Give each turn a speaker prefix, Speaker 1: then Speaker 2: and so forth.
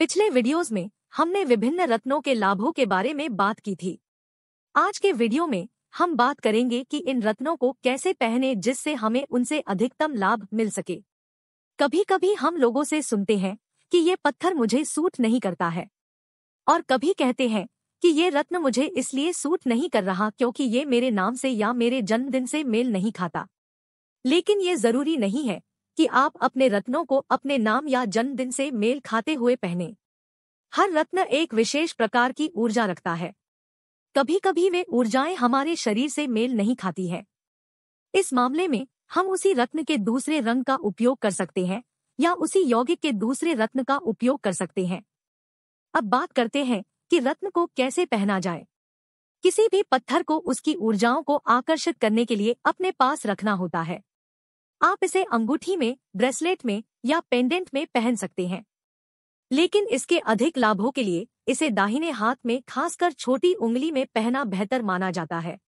Speaker 1: पिछले वीडियोस में हमने विभिन्न रत्नों के लाभों के बारे में बात की थी आज के वीडियो में हम बात करेंगे कि इन रत्नों को कैसे पहने जिससे हमें उनसे अधिकतम लाभ मिल सके कभी कभी हम लोगों से सुनते हैं कि ये पत्थर मुझे सूट नहीं करता है और कभी कहते हैं कि ये रत्न मुझे इसलिए सूट नहीं कर रहा क्योंकि ये मेरे नाम से या मेरे जन्मदिन से मेल नहीं खाता लेकिन ये जरूरी नहीं है कि आप अपने रत्नों को अपने नाम या जन्मदिन से मेल खाते हुए पहने हर रत्न एक विशेष प्रकार की ऊर्जा रखता है कभी कभी वे ऊर्जाएं हमारे शरीर से मेल नहीं खाती है इस मामले में हम उसी रत्न के दूसरे रंग का उपयोग कर सकते हैं या उसी यौगिक के दूसरे रत्न का उपयोग कर सकते हैं अब बात करते हैं कि रत्न को कैसे पहना जाए किसी भी पत्थर को उसकी ऊर्जाओं को आकर्षित करने के लिए अपने पास रखना होता है आप इसे अंगूठी में ब्रेसलेट में या पेंडेंट में पहन सकते हैं लेकिन इसके अधिक लाभों के लिए इसे दाहिने हाथ में खासकर छोटी उंगली में पहना बेहतर माना जाता है